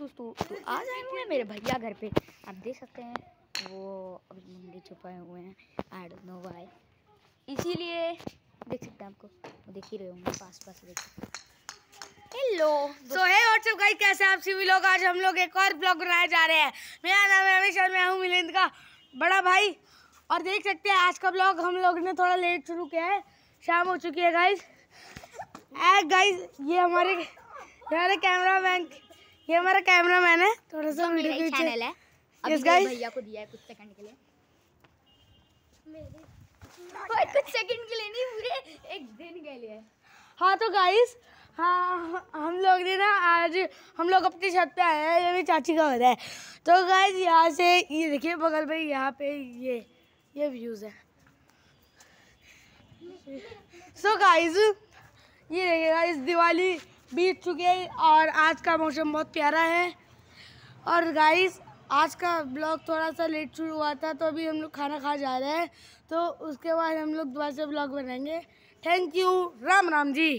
दोस्तों तो आज आए हुए मेरे भैया घर पे आप देख सकते हैं वो अभी मुंडे छुपाए हुए हैं आई डोंट नो वाई इसीलिए देख सकते हैं आपको देख ही रहे होंगे पास पास देख हेलो सो है व्हाट्सअप गाइस कैसे हैं आप सभी लोग आज हम लोग एक और ब्लॉग बनाए जा रहे हैं मेरा नाम है हमेशा मैं हूँ मिलिंद का बड़ा भाई और देख सकते हैं आज का ब्लॉग हम लोग ने थोड़ा लेट शुरू किया है शाम हो चुकी है गाइस गाइस ये हमारे हमारे कैमरा मैन ये हमारा कैमरा मैन है थोड़ा सा वीडियो चैनल है यस गाइस भैया को दिया है कुछ सेकंड के लिए भाई कुछ सेकंड के लिए नहीं पूरे एक दिन के लिए हाँ तो गाइस हाँ हम लोग ने ना आज हम लोग अपनी छत पे आए हैं ये भी चाची का हो रहा है तो गाइस यहाँ से ये देखिए बगल में यहाँ पे ये ये व्यूज़ है सो so गाइस ये देखिए गाइस दिवाली बीत चुके हैं और आज का मौसम बहुत प्यारा है और गाइस आज का ब्लॉग थोड़ा सा लेट शुरू हुआ था तो अभी हम लोग खाना खा जा रहे हैं तो उसके बाद हम लोग दोबारा से ब्लॉग बनाएंगे thank you Ram Ram ji